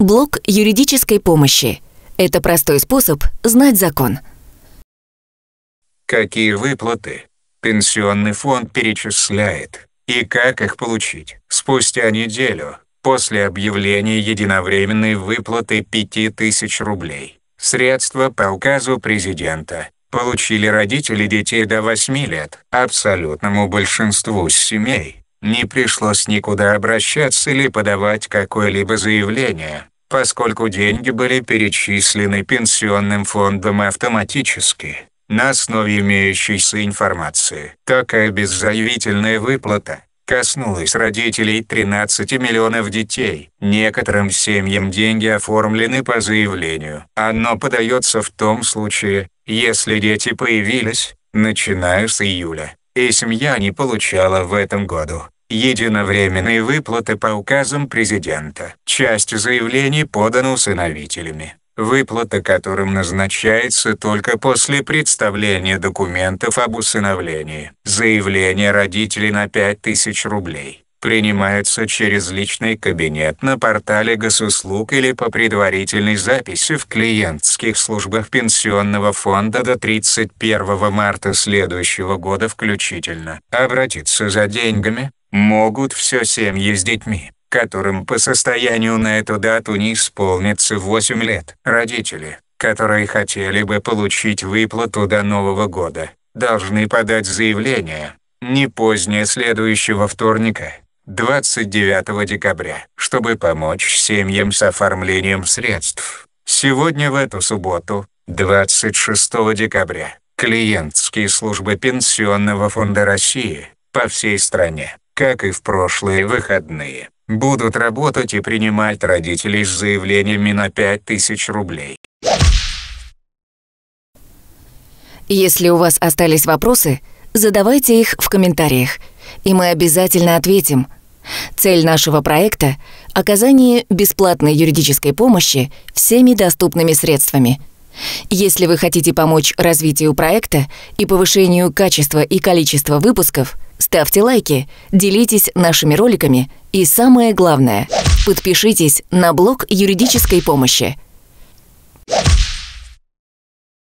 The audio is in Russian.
Блок юридической помощи. Это простой способ знать закон. Какие выплаты пенсионный фонд перечисляет и как их получить спустя неделю после объявления единовременной выплаты 5000 рублей. Средства по указу президента получили родители детей до 8 лет, абсолютному большинству семей не пришлось никуда обращаться или подавать какое-либо заявление, поскольку деньги были перечислены пенсионным фондом автоматически, на основе имеющейся информации. Такая беззаявительная выплата коснулась родителей 13 миллионов детей. Некоторым семьям деньги оформлены по заявлению. Оно подается в том случае, если дети появились, начиная с июля, и семья не получала в этом году. Единовременные выплаты по указам президента. Часть заявлений подана усыновителями, выплата которым назначается только после представления документов об усыновлении. Заявление родителей на 5000 рублей принимается через личный кабинет на портале Госуслуг или по предварительной записи в клиентских службах Пенсионного фонда до 31 марта следующего года включительно. Обратиться за деньгами, могут все семьи с детьми, которым по состоянию на эту дату не исполнится 8 лет. Родители, которые хотели бы получить выплату до Нового года, должны подать заявление не позднее следующего вторника, 29 декабря, чтобы помочь семьям с оформлением средств. Сегодня в эту субботу, 26 декабря, клиентские службы Пенсионного фонда России по всей стране как и в прошлые выходные, будут работать и принимать родителей с заявлениями на 5000 рублей. Если у вас остались вопросы, задавайте их в комментариях, и мы обязательно ответим. Цель нашего проекта – оказание бесплатной юридической помощи всеми доступными средствами. Если вы хотите помочь развитию проекта и повышению качества и количества выпусков – ставьте лайки, делитесь нашими роликами и самое главное, подпишитесь на блог юридической помощи –